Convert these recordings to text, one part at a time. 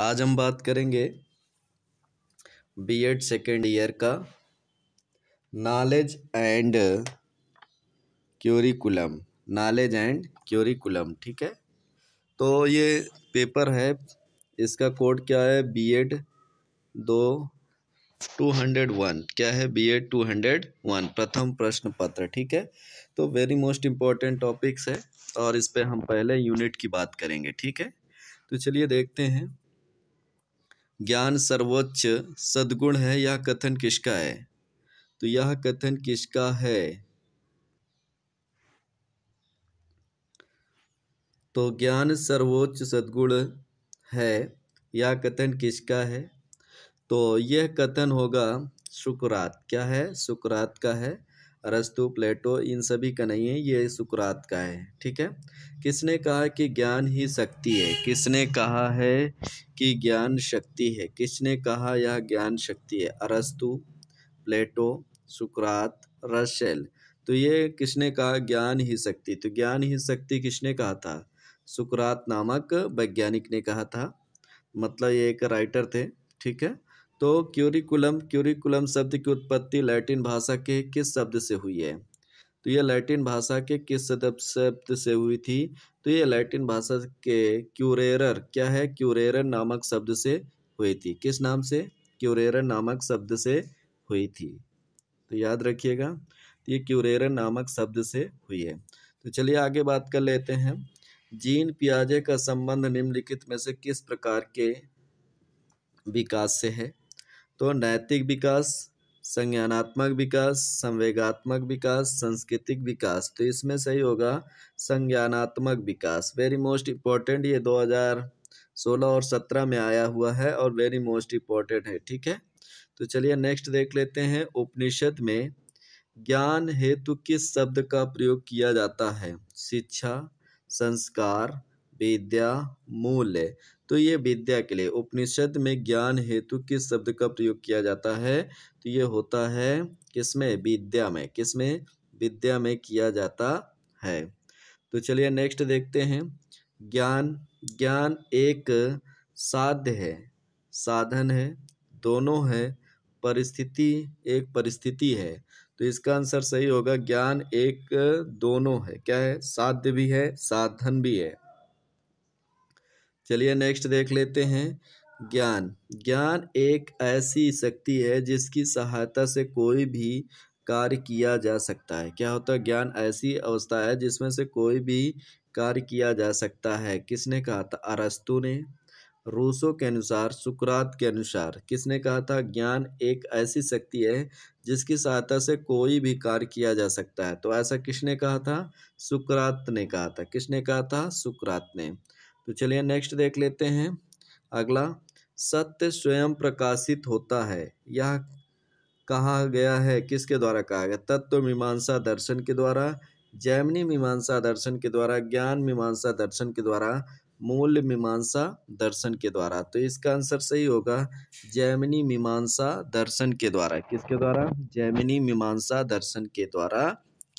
आज हम बात करेंगे बीएड सेकेंड ईयर का knowledge and curriculum knowledge and curriculum ठीक है तो ये पेपर है इसका कोड क्या है बीएड दो टू हंड्रेड वन क्या है B Ed two hundred one प्रथम प्रश्न पत्र ठीक है तो वेरी मोस्ट इम्पॉर्टेंट टॉपिक्स है और इस पर हम पहले यूनिट की बात करेंगे ठीक है तो चलिए देखते हैं ज्ञान सर्वोच्च सद्गुण है यह कथन किसका है तो यह कथन किसका है तो ज्ञान सर्वोच्च सद्गुण है यह कथन किसका है तो यह कथन होगा सुकरात क्या है सुकरात का है अरस्तु प्लेटो इन सभी का नहीं है ये सुकरात का है ठीक है किसने कहा कि ज्ञान ही शक्ति है किसने कहा है कि ज्ञान शक्ति है किसने कहा यह ज्ञान शक्ति है अरस्तु प्लेटो सुकरात रशेल तो ये किसने कहा ज्ञान ही शक्ति तो ज्ञान ही शक्ति किसने कहा था सुकरात नामक वैज्ञानिक ने कहा था मतलब ये एक राइटर थे ठीक है तो क्यूरिकुलम क्यूरिकुलम शब्द की उत्पत्ति लैटिन भाषा के किस शब्द से हुई है तो यह लैटिन भाषा के किस शब्द से हुई थी तो ये लैटिन भाषा के क्यूरेरर क्या है क्यूरेरर नामक शब्द से हुई थी किस नाम से क्यूरेरर नामक शब्द से हुई थी तो याद रखिएगा तो ये क्यूरेरर नामक शब्द से हुई है तो चलिए आगे बात कर लेते हैं जीन पियाजे का संबंध निम्नलिखित में से किस प्रकार के विकास से है तो नैतिक विकास संज्ञानात्मक विकास संवेगात्मक विकास सांस्कृतिक विकास तो इसमें सही होगा संज्ञानात्मक विकास वेरी मोस्ट इम्पोर्टेंट ये 2016 और 17 में आया हुआ है और वेरी मोस्ट इम्पोर्टेंट है ठीक है तो चलिए नेक्स्ट देख लेते हैं उपनिषद में ज्ञान हेतु किस शब्द का प्रयोग किया जाता है शिक्षा संस्कार विद्या मूल तो ये विद्या के लिए उपनिषद में ज्ञान हेतु किस शब्द का प्रयोग किया जाता है तो ये होता है किसमें विद्या में किसमें विद्या में किया जाता है तो चलिए नेक्स्ट देखते हैं ज्ञान ज्ञान एक साध्य है साधन है दोनों है परिस्थिति एक परिस्थिति है तो इसका आंसर सही होगा ज्ञान एक दोनों है क्या है साध्य भी है साधन भी है चलिए नेक्स्ट देख लेते हैं ज्ञान ज्ञान एक ऐसी शक्ति है जिसकी सहायता से कोई भी कार्य किया जा सकता है क्या होता है ज्ञान ऐसी अवस्था है जिसमें से कोई भी कार्य किया जा सकता है किसने कहा था अरस्तु ने रूसो के अनुसार सुकरात के अनुसार किसने कहा था ज्ञान एक ऐसी शक्ति है जिसकी सहायता से कोई भी कार्य किया जा सकता है तो ऐसा किसने कहा था सुकरात ने कहा था किसने कहा था सुकरात ने तो चलिए नेक्स्ट देख लेते हैं अगला सत्य स्वयं प्रकाशित होता है यह कहा गया है किसके द्वारा कहा गया तत्व मीमांसा दर्शन के द्वारा जैमिनी मीमांसा दर्शन के द्वारा ज्ञान मीमांसा दर्शन के द्वारा मूल्य मीमांसा दर्शन के द्वारा तो इसका आंसर सही होगा जैमिनी मीमांसा दर्शन के द्वारा किसके द्वारा जैमिनी मीमांसा दर्शन के द्वारा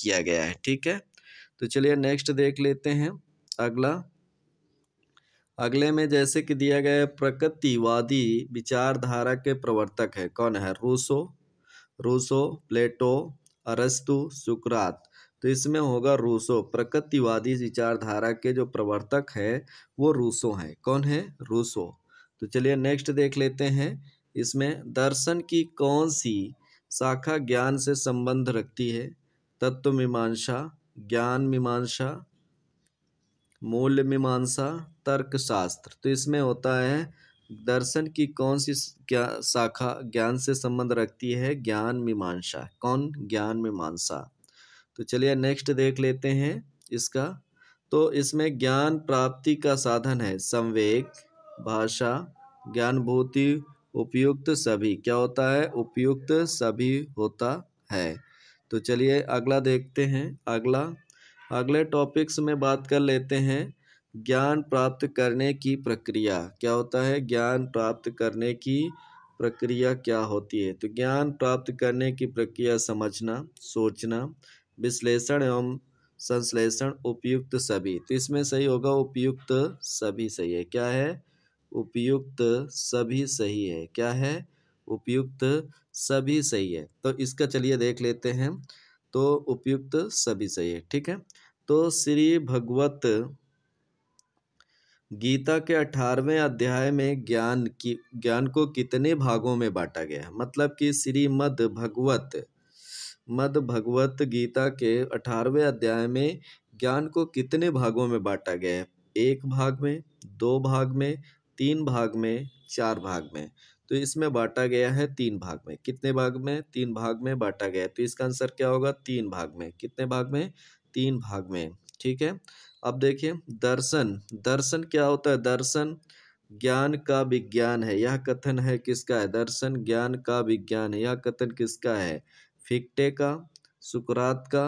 किया गया है ठीक है तो चलिए नेक्स्ट देख लेते हैं अगला अगले में जैसे कि दिया गया है प्रकृतिवादी विचारधारा के प्रवर्तक है कौन है रूसो रूसो प्लेटो अरस्तु सुकरात तो इसमें होगा रूसो प्रकृतिवादी विचारधारा के जो प्रवर्तक है वो रूसो हैं कौन है रूसो तो चलिए नेक्स्ट देख लेते हैं इसमें दर्शन की कौन सी शाखा ज्ञान से संबंध रखती है तत्व मीमांसा ज्ञान मीमांसा मूल्य मीमांसा तर्कशास्त्र तो इसमें होता है दर्शन की कौन सी क्या शाखा ज्ञान से संबंध रखती है ज्ञान मीमांसा कौन ज्ञान मीमांसा तो चलिए नेक्स्ट देख लेते हैं इसका तो इसमें ज्ञान प्राप्ति का साधन है संवेग भाषा ज्ञान भूति उपयुक्त सभी क्या होता है उपयुक्त सभी होता है तो चलिए अगला देखते हैं अगला अगले टॉपिक्स में बात कर लेते हैं ज्ञान प्राप्त करने की प्रक्रिया क्या होता है ज्ञान प्राप्त करने की प्रक्रिया क्या होती है तो ज्ञान प्राप्त करने की प्रक्रिया समझना सोचना विश्लेषण एवं संश्लेषण उपयुक्त सभी तो इसमें सही होगा उपयुक्त सभी सही है क्या है उपयुक्त सभी सही है क्या है उपयुक्त सभी सही है तो इसका चलिए देख लेते हैं तो उपयुक्त सभी सही है ठीक है तो श्री भगवत गीता के अठारहवें अध्याय में ज्ञान की ज्ञान को कितने भागों में बांटा गया मतलब कि मद भगवत मद भगवत गीता के अठारहवें अध्याय में ज्ञान को कितने भागों में बांटा गया है एक भाग में दो भाग में तीन भाग में चार भाग में तो इसमें बांटा गया है तीन भाग में कितने भाग में तीन भाग में बांटा गया है तो इसका आंसर क्या होगा तीन भाग में कितने भाग में तीन भाग में ठीक है अब देखिए दर्शन दर्शन क्या होता है दर्शन ज्ञान का विज्ञान है यह कथन है किसका है दर्शन ज्ञान का विज्ञान है यह कथन किसका है फिक्टे का सुकरात का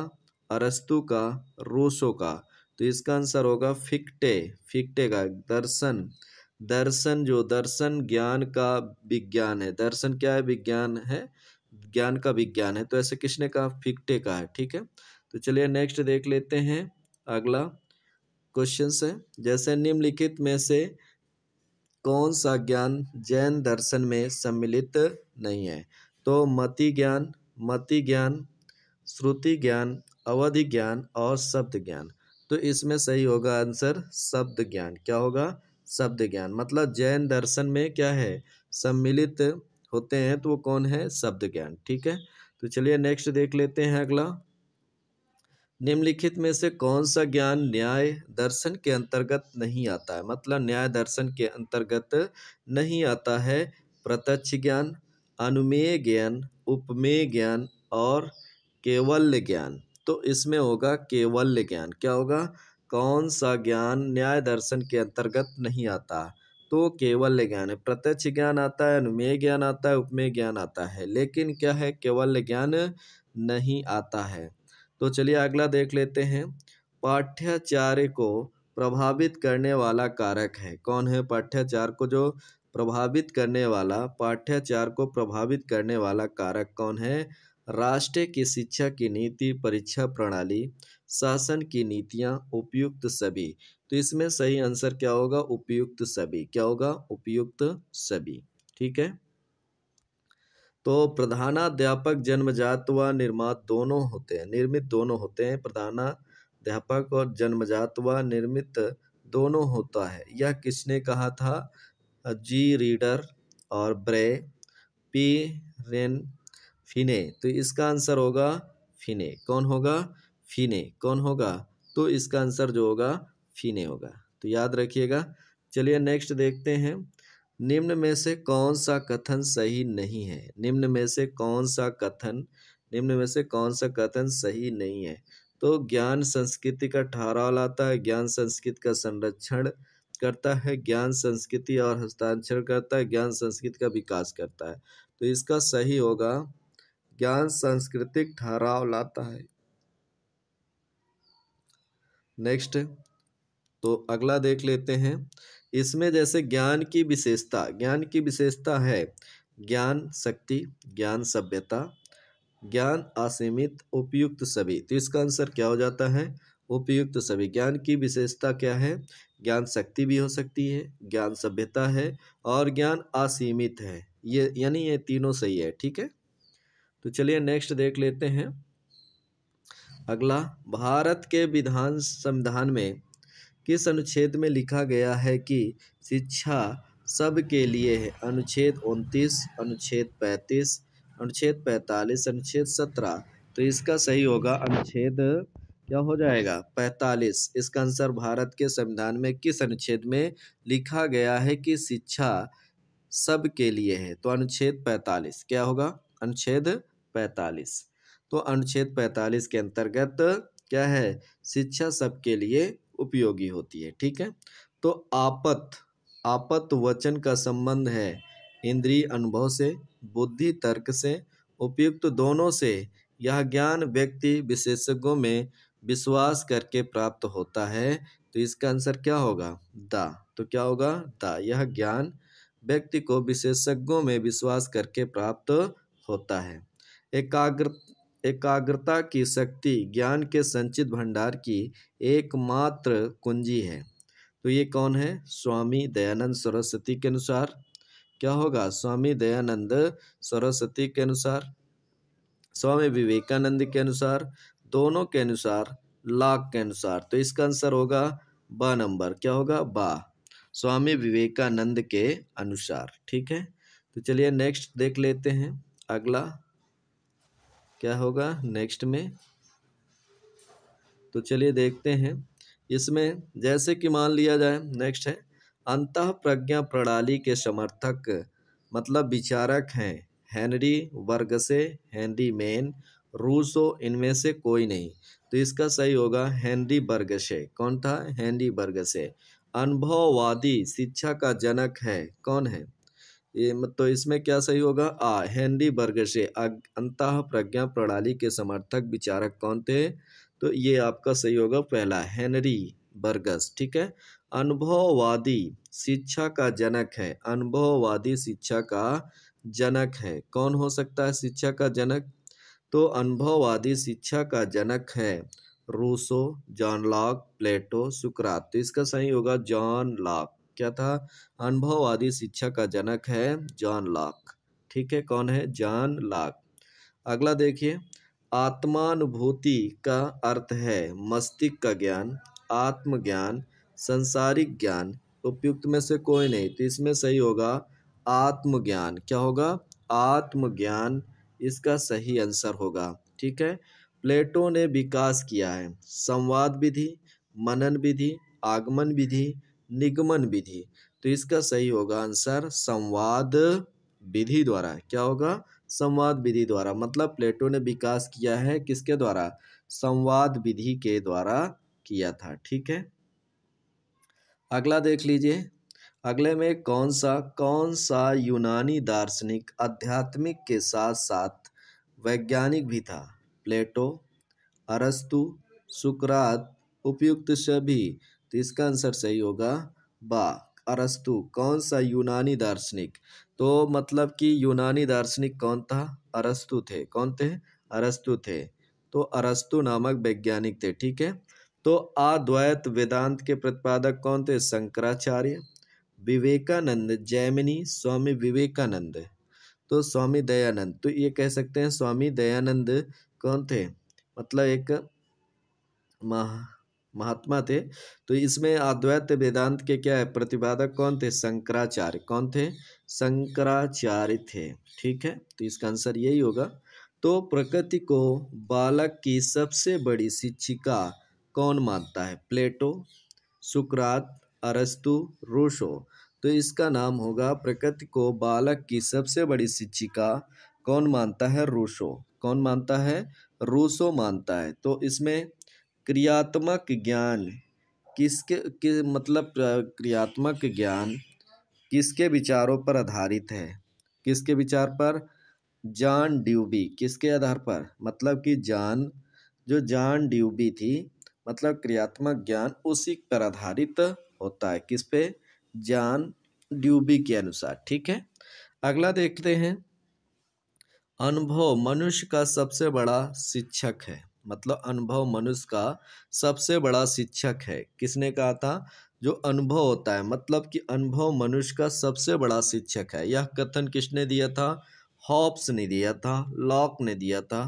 अरस्तु का रूसो का तो इसका आंसर होगा फिक्टे फिक्टे का दर्शन दर्शन जो दर्शन ज्ञान का विज्ञान है दर्शन क्या है विज्ञान है ज्ञान का विज्ञान है तो ऐसे किसने कहा फिक्टे का है ठीक है तो चलिए नेक्स्ट देख लेते हैं अगला क्वेश्चन है जैसे निम्नलिखित में से कौन सा ज्ञान जैन दर्शन में सम्मिलित नहीं है तो मति ज्ञान मति ज्ञान श्रुति ज्ञान अवधि ज्ञान और शब्द ज्ञान तो इसमें सही होगा आंसर शब्द ज्ञान क्या होगा शब्द ज्ञान मतलब जैन दर्शन में क्या है सम्मिलित होते हैं तो वो कौन है शब्द ज्ञान ठीक है तो चलिए नेक्स्ट देख लेते हैं अगला निम्नलिखित में से कौन सा ज्ञान न्याय दर्शन के अंतर्गत नहीं आता है मतलब न्याय दर्शन के अंतर्गत नहीं आता है प्रत्यक्ष ज्ञान अनुमेय ज्ञान उपमेय ज्ञान और केवल ज्ञान तो इसमें होगा केवल ज्ञान क्या होगा कौन सा ज्ञान न्याय दर्शन के अंतर्गत नहीं आता तो केवल ज्ञान है प्रत्यक्ष ज्ञान आता है अनुमेय ज्ञान आता है उपमेय ज्ञान आता है लेकिन क्या है केवल ज्ञान नहीं आता है तो चलिए अगला देख लेते हैं पाठ्याचार्य को प्रभावित करने वाला कारक है कौन है पाठ्याचार को जो प्रभावित करने वाला पाठ्याचार को प्रभावित करने वाला कारक कौन है राष्ट्र की शिक्षा की नीति परीक्षा प्रणाली शासन की नीतियाँ उपयुक्त सभी तो इसमें सही आंसर क्या होगा उपयुक्त सभी क्या होगा उपयुक्त सभी ठीक है तो प्रधानाध्यापक जन्मजात व निर्मात दोनों होते हैं निर्मित दोनों होते हैं प्रधानाध्यापक और जन्मजात व निर्मित दोनों होता है यह किसने कहा था जी रीडर और ब्रे पी रेन फिने तो इसका आंसर होगा फिने कौन होगा फिने कौन होगा तो इसका आंसर जो होगा फिने होगा तो याद रखिएगा चलिए नेक्स्ट देखते हैं निम्न में से कौन सा कथन सही नहीं है निम्न में से कौन सा कथन निम्न में से कौन सा कथन सही नहीं है तो ज्ञान संस्कृति का ठहराव लाता है ज्ञान संस्कृति का संरक्षण करता है ज्ञान संस्कृति और हस्ताक्षर करता है ज्ञान संस्कृति का विकास करता है तो इसका सही होगा ज्ञान सांस्कृतिक ठहराव लाता है नेक्स्ट तो अगला देख लेते हैं इसमें जैसे ज्ञान की विशेषता ज्ञान की विशेषता है ज्ञान शक्ति ज्ञान सभ्यता ज्ञान असीमित उपयुक्त सभी तो इसका आंसर क्या हो जाता है उपयुक्त सभी ज्ञान की विशेषता क्या है ज्ञान शक्ति भी हो सकती है ज्ञान सभ्यता है और ज्ञान असीमित है ये यानी ये तीनों सही है ठीक है तो चलिए नेक्स्ट देख लेते हैं अगला भारत के विधान संविधान में किस अनुच्छेद में लिखा गया है कि शिक्षा सबके लिए है अनुच्छेद उनतीस अनुच्छेद पैंतीस अनुच्छेद पैंतालीस अनुच्छेद सत्रह तो इसका सही होगा अनुच्छेद क्या हो जाएगा पैंतालीस इसका आंसर भारत के संविधान में किस अनुच्छेद में लिखा गया है कि शिक्षा सब के लिए है तो अनुच्छेद पैंतालीस क्या होगा अनुच्छेद पैंतालीस तो अनुच्छेद पैंतालीस के अंतर्गत क्या है शिक्षा सबके लिए उपयोगी होती है ठीक है तो आपत आपत वचन का संबंध है इंद्रिय अनुभव से बुद्धि तर्क से उपयुक्त दोनों से यह ज्ञान व्यक्ति विशेषज्ञों में विश्वास करके प्राप्त होता है तो इसका आंसर क्या होगा दा तो क्या होगा दा यह ज्ञान व्यक्ति को विशेषज्ञों में विश्वास करके प्राप्त होता है एकाग्र एकाग्रता की शक्ति ज्ञान के संचित भंडार की एकमात्र कुंजी है तो ये कौन है स्वामी दयानंद सरस्वती के अनुसार क्या होगा स्वामी दयानंद सरस्वती के अनुसार स्वामी विवेकानंद के अनुसार दोनों के अनुसार लाख के अनुसार तो इसका आंसर होगा ब नंबर क्या होगा बा स्वामी विवेकानंद के अनुसार ठीक है तो चलिए नेक्स्ट देख लेते हैं अगला क्या होगा नेक्स्ट में तो चलिए देखते हैं इसमें जैसे कि मान लिया जाए नेक्स्ट है अंत प्रज्ञा प्रणाली के समर्थक मतलब विचारक हैं हेनरी वर्ग से हेनरी मेन रूसो इनमें से कोई नहीं तो इसका सही होगा हेनरी वर्ग से कौन था हेनरी वर्ग से अनुभववादी शिक्षा का जनक है कौन है ये तो इसमें क्या सही होगा आ हेनरी बर्गशे अंत प्रज्ञा प्रणाली के समर्थक विचारक कौन थे तो ये आपका सही होगा पहला हेनरी बर्गस ठीक है अनुभववादी शिक्षा का जनक है अनुभववादी शिक्षा का जनक है कौन हो सकता है शिक्षा का जनक तो अनुभववादी शिक्षा का जनक है रूसो जॉन लॉक प्लेटो सुकरात तो इसका सही होगा जॉन लॉक क्या था अनुभववादी शिक्षा का जनक है जॉन लॉक ठीक है कौन है जॉन लॉक अगला देखिए आत्मानुभूति का अर्थ है मस्तिष्क का ज्ञान आत्मज्ञान संसारिक ज्ञान उपयुक्त में से कोई नहीं तो इसमें सही होगा आत्मज्ञान क्या होगा आत्मज्ञान इसका सही आंसर होगा ठीक है प्लेटो ने विकास किया है संवाद विधि मनन विधि आगमन विधि निगमन विधि तो इसका सही होगा आंसर संवाद विधि द्वारा क्या होगा संवाद विधि द्वारा मतलब प्लेटो ने विकास किया है किसके द्वारा संवाद विधि के द्वारा किया था ठीक है अगला देख लीजिए अगले में कौन सा कौन सा यूनानी दार्शनिक आध्यात्मिक के साथ साथ वैज्ञानिक भी था प्लेटो अरस्तु सुकरात उपयुक्त सभी तो इसका आंसर सही होगा बा अरस्तु कौन सा यूनानी दार्शनिक तो मतलब कि यूनानी दार्शनिक कौन था अरस्तु थे कौन थे अरस्तु थे तो अरस्तु नामक वैज्ञानिक थे ठीक है तो अद्वैत वेदांत के प्रतिपादक कौन थे शंकराचार्य विवेकानंद जैमिनी स्वामी विवेकानंद तो स्वामी दयानंद तो ये कह सकते हैं स्वामी दयानंद कौन थे मतलब एक महा महात्मा थे तो इसमें अद्वैत वेदांत के क्या है प्रतिपादक कौन थे शंकराचार्य कौन थे शंकराचार्य थे ठीक है तो इसका आंसर यही होगा तो प्रकृति को बालक की सबसे बड़ी शिक्षिका कौन मानता है प्लेटो सुकरात अरस्तु रूसो तो इसका नाम होगा प्रकृति को बालक की सबसे बड़ी शिक्षिका कौन मानता है रूसो कौन मानता है रूसो मानता है तो इसमें क्रियात्मक ज्ञान किसके कि, मतलब क्रियात्मक ज्ञान किसके विचारों पर आधारित है किसके विचार पर जान ड्यूबी किसके आधार पर मतलब कि जान जो जान ड्यूबी थी मतलब क्रियात्मक ज्ञान उसी पर आधारित होता है किस पे जान ड्यूबी के अनुसार ठीक है अगला देखते हैं अनुभव मनुष्य का सबसे बड़ा शिक्षक है मतलब अनुभव मनुष्य का सबसे बड़ा शिक्षक है किसने कहा था जो अनुभव होता है मतलब कि अनुभव मनुष्य का सबसे बड़ा शिक्षक है यह कथन किसने दिया था हॉप्स ने दिया था लॉक ने दिया था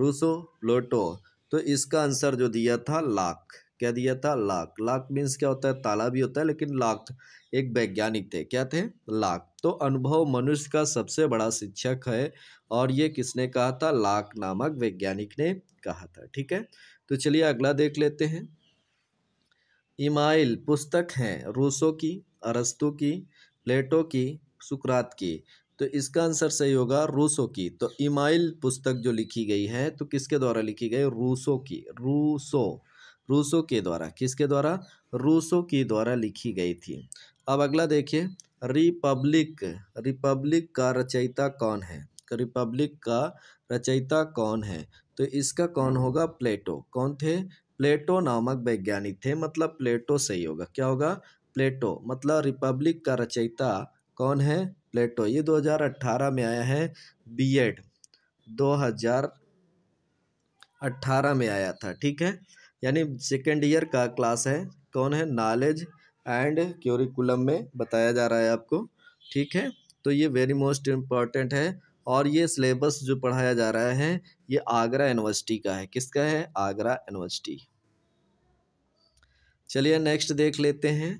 रूसो प्लोटो तो इसका आंसर जो दिया था लॉक क्या दिया था लाक लाक मीन्स क्या होता है ताला भी होता है लेकिन लाक एक वैज्ञानिक थे क्या थे लाक तो अनुभव मनुष्य का सबसे बड़ा शिक्षक है और ये किसने कहा था लाक नामक वैज्ञानिक ने कहा था ठीक है तो चलिए अगला देख लेते हैं इमाइल पुस्तक हैं रूसो की अरस्तु की प्लेटो की सुकरात की तो इसका आंसर सही होगा रूसो की तो इमाइल पुस्तक जो लिखी गई है तो किसके द्वारा लिखी गई रूसो की रूसो रूसो के द्वारा किसके द्वारा रूसो के द्वारा लिखी गई थी अब अगला देखिए रिपब्लिक रिपब्लिक का रचयिता कौन है रिपब्लिक का रचयिता कौन है तो इसका कौन होगा प्लेटो कौन थे प्लेटो नामक वैज्ञानिक थे मतलब प्लेटो सही होगा क्या होगा प्लेटो मतलब रिपब्लिक का रचयिता कौन है प्लेटो ये 2018 में आया है बीएड 2018 में आया था ठीक है यानी सेकेंड ईयर का क्लास है कौन है नॉलेज एंड क्योरिकुलम में बताया जा रहा है आपको ठीक है तो ये वेरी मोस्ट इम्पॉर्टेंट है और ये सिलेबस जो पढ़ाया जा रहा है ये आगरा यूनिवर्सिटी का है किसका है आगरा यूनिवर्सिटी चलिए नेक्स्ट देख लेते हैं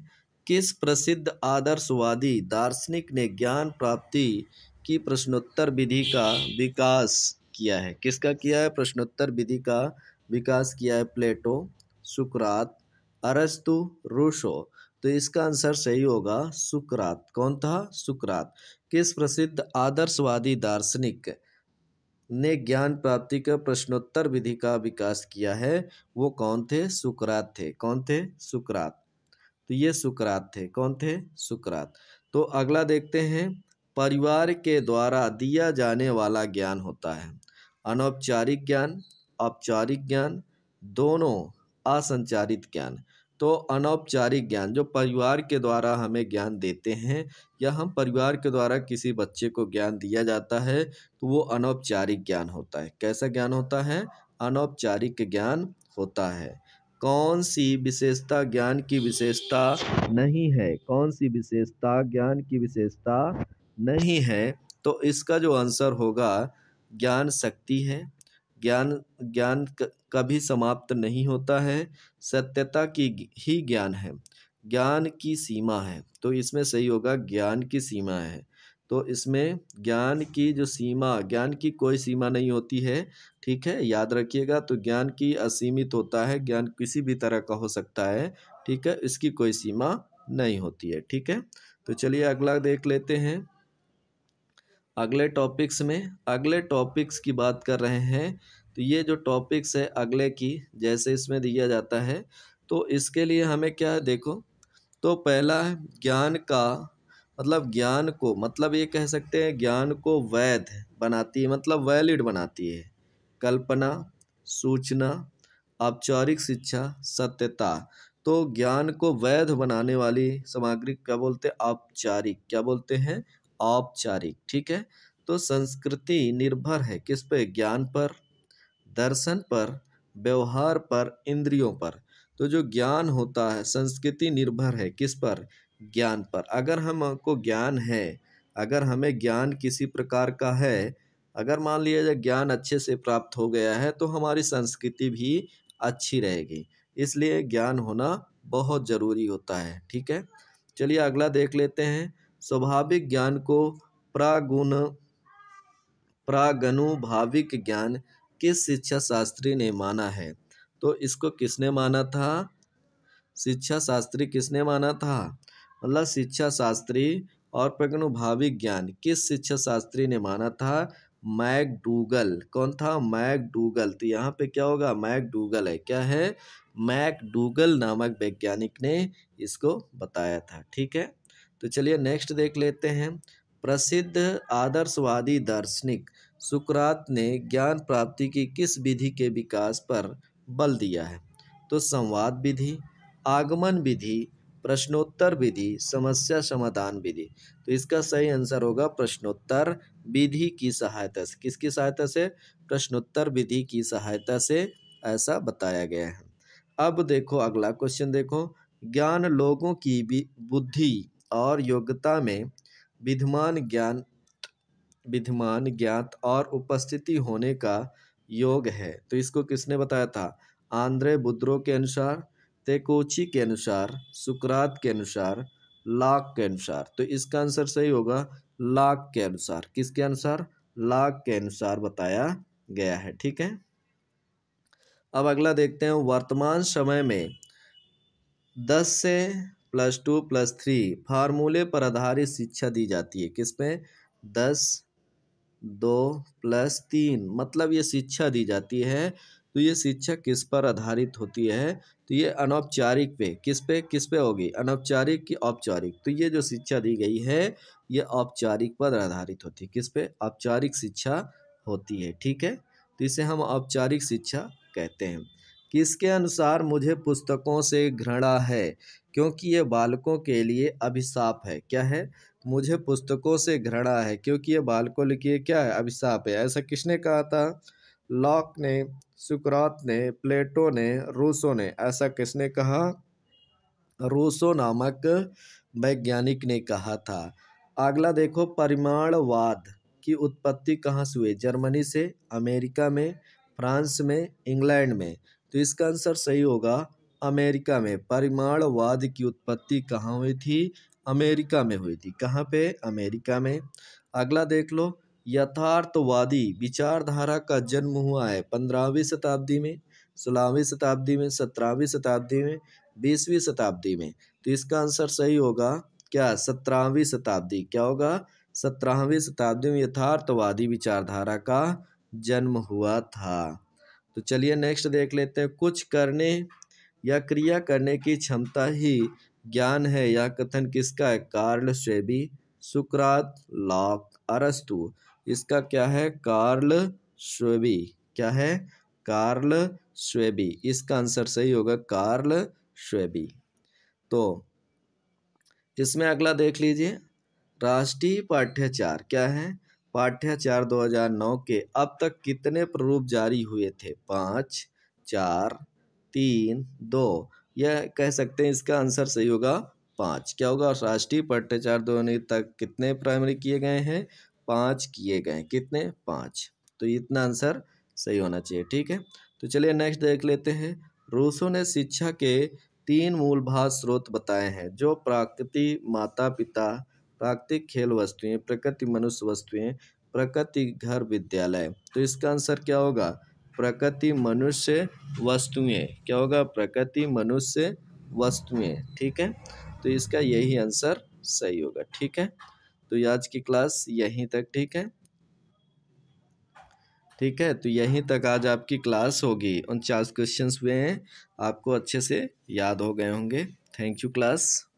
किस प्रसिद्ध आदर्शवादी दार्शनिक ने ज्ञान प्राप्ति की प्रश्नोत्तर विधि का विकास किया है किसका किया है प्रश्नोत्तर विधि का विकास किया है प्लेटो सुकरात अरस्तु रूशो तो इसका आंसर सही होगा सुकरात कौन था सुकरात किस प्रसिद्ध आदर्शवादी दार्शनिक ने ज्ञान प्राप्ति का प्रश्नोत्तर विधि का विकास किया है वो कौन थे सुकरात थे कौन थे सुकरात तो ये सुकरात थे कौन थे सुकरात तो अगला देखते हैं परिवार के द्वारा दिया जाने वाला ज्ञान होता है अनौपचारिक ज्ञान औपचारिक ज्ञान दोनों असंचारित ज्ञान तो अनौपचारिक ज्ञान जो परिवार के द्वारा हमें ज्ञान देते हैं या हम परिवार के द्वारा किसी बच्चे को ज्ञान दिया जाता है तो वो अनौपचारिक ज्ञान होता है कैसा ज्ञान होता है अनौपचारिक ज्ञान होता है कौन सी विशेषता ज्ञान की विशेषता नहीं है कौन सी विशेषता ज्ञान की विशेषता नहीं है तो इसका जो आंसर होगा ज्ञान शक्ति है ज्ञान ज्ञान कभी समाप्त नहीं होता है सत्यता की ही ज्ञान है ज्ञान की सीमा है तो इसमें सही होगा ज्ञान की सीमा है तो इसमें ज्ञान की जो सीमा ज्ञान की कोई सीमा नहीं होती है ठीक है याद रखिएगा तो ज्ञान की असीमित होता है ज्ञान किसी भी तरह का हो सकता है ठीक है इसकी कोई सीमा नहीं होती है ठीक है तो चलिए अगला देख लेते हैं अगले टॉपिक्स में अगले टॉपिक्स की बात कर रहे हैं तो ये जो टॉपिक्स है अगले की जैसे इसमें दिया जाता है तो इसके लिए हमें क्या है देखो तो पहला है ज्ञान का मतलब ज्ञान को मतलब ये कह सकते हैं ज्ञान को वैध बनाती है मतलब वैलिड बनाती है कल्पना सूचना औपचारिक शिक्षा सत्यता तो ज्ञान को वैध बनाने वाली सामग्री क्या बोलते हैं औपचारिक क्या बोलते हैं औपचारिक ठीक है तो संस्कृति निर्भर है किस पे ज्ञान पर दर्शन पर व्यवहार पर इंद्रियों पर तो जो ज्ञान होता है संस्कृति निर्भर है किस पर ज्ञान पर अगर हमको ज्ञान है अगर हमें ज्ञान किसी प्रकार का है अगर मान लिया जाए ज्ञान अच्छे से प्राप्त हो गया है तो हमारी संस्कृति भी अच्छी रहेगी इसलिए ज्ञान होना बहुत ज़रूरी होता है ठीक है चलिए अगला देख लेते हैं स्वाभाविक ज्ञान को प्रागुण प्रागनुभाविक ज्ञान किस शिक्षा शास्त्री ने माना है तो इसको किसने माना था शिक्षा शास्त्री किसने माना था मतलब शिक्षा शास्त्री और प्रगनुभाविक ज्ञान किस शिक्षा शास्त्री ने माना था मैकडूगल कौन था मैक डूगल तो यहाँ पे क्या होगा मैक डूगल है क्या है मैक डूगल नामक वैज्ञानिक ने इसको बताया था ठीक है तो चलिए नेक्स्ट देख लेते हैं प्रसिद्ध आदर्शवादी दार्शनिक सुकरात ने ज्ञान प्राप्ति की किस विधि के विकास पर बल दिया है तो संवाद विधि आगमन विधि प्रश्नोत्तर विधि समस्या समाधान विधि तो इसका सही आंसर होगा प्रश्नोत्तर विधि की सहायता से किसकी सहायता से प्रश्नोत्तर विधि की सहायता से ऐसा बताया गया है अब देखो अगला क्वेश्चन देखो ज्ञान लोगों की बुद्धि और योग्यता में विद्यमान ज्ञान विद्यमान ज्ञात और उपस्थिति होने का योग है तो इसको किसने बताया था आंद्रे बुद्रो के अनुसार तेकोची के अनुसार सुकरात के अनुसार लाक के अनुसार तो इसका आंसर सही होगा लाक के अनुसार किसके अनुसार लाक के अनुसार बताया गया है ठीक है अब अगला देखते हैं वर्तमान समय में दस से प्लस टू प्लस थ्री फार्मूले पर आधारित शिक्षा दी जाती है पे दस दो प्लस तीन मतलब ये शिक्षा दी जाती है तो ये शिक्षा किस पर आधारित होती है तो ये अनौपचारिक पे किस पे किस पे होगी अनौपचारिक की औपचारिक तो ये जो शिक्षा दी गई है ये औपचारिक पर आधारित होती है किस पे औपचारिक शिक्षा होती है ठीक है तो इसे हम औपचारिक शिक्षा कहते हैं किसके अनुसार मुझे पुस्तकों से घृणा है क्योंकि ये बालकों के लिए अभिशाप है क्या है मुझे पुस्तकों से घृणा है क्योंकि ये बालकों लिखिए क्या है अभिशाप है ऐसा किसने कहा था लॉक ने सुकरात ने प्लेटो ने रूसो ने ऐसा किसने कहा रूसो नामक वैज्ञानिक ने कहा था अगला देखो परिमाणवाद की उत्पत्ति कहाँ से हुई जर्मनी से अमेरिका में फ्रांस में इंग्लैंड में तो इसका आंसर सही होगा अमेरिका में परिमाणवाद की उत्पत्ति कहाँ हुई थी अमेरिका में हुई थी कहाँ पे अमेरिका में अगला देख लो यथार्थवादी विचारधारा का जन्म हुआ है पंद्रहवीं शताब्दी में सोलहवीं शताब्दी में सत्रहवीं शताब्दी में बीसवीं शताब्दी में तो इसका आंसर सही होगा क्या सत्रहवीं शताब्दी क्या होगा सत्रहवीं शताब्दी में यथार्थवादी विचारधारा का जन्म हुआ था तो चलिए नेक्स्ट देख लेते हैं कुछ करने या क्रिया करने की क्षमता ही ज्ञान है यह कथन किसका है कार्ल श्रेबी सुक्रात लॉक अरस्तु इसका क्या है कार्ल श्वेबी क्या है कार्ल स्वेबी इसका आंसर सही होगा कार्ल श्वेबी तो इसमें अगला देख लीजिए राष्ट्रीय पाठ्याचार क्या है पाठ्याचार 2009 के अब तक कितने प्रारूप जारी हुए थे पाँच चार तीन दो यह कह सकते हैं इसका आंसर सही होगा पाँच क्या होगा राष्ट्रीय पट्टाचार ध्वनि तक कितने प्राइमरी किए गए हैं पाँच किए गए कितने पाँच तो इतना आंसर सही होना चाहिए ठीक है तो चलिए नेक्स्ट देख लेते हैं रूसों ने शिक्षा के तीन मूलभात स्रोत बताए हैं जो प्राकृति माता पिता प्राकृतिक खेल वस्तुएं प्रकृति मनुष्य वस्तुएं प्रकृति घर विद्यालय तो इसका आंसर क्या होगा प्रकृति मनुष्य वस्तुएं क्या होगा प्रकृति मनुष्य वस्तुएं ठीक है तो इसका यही आंसर सही होगा ठीक है तो आज की क्लास यहीं तक ठीक है ठीक है तो यहीं तक आज आपकी क्लास होगी उनचास क्वेश्चंस हुए हैं आपको अच्छे से याद हो गए होंगे थैंक यू क्लास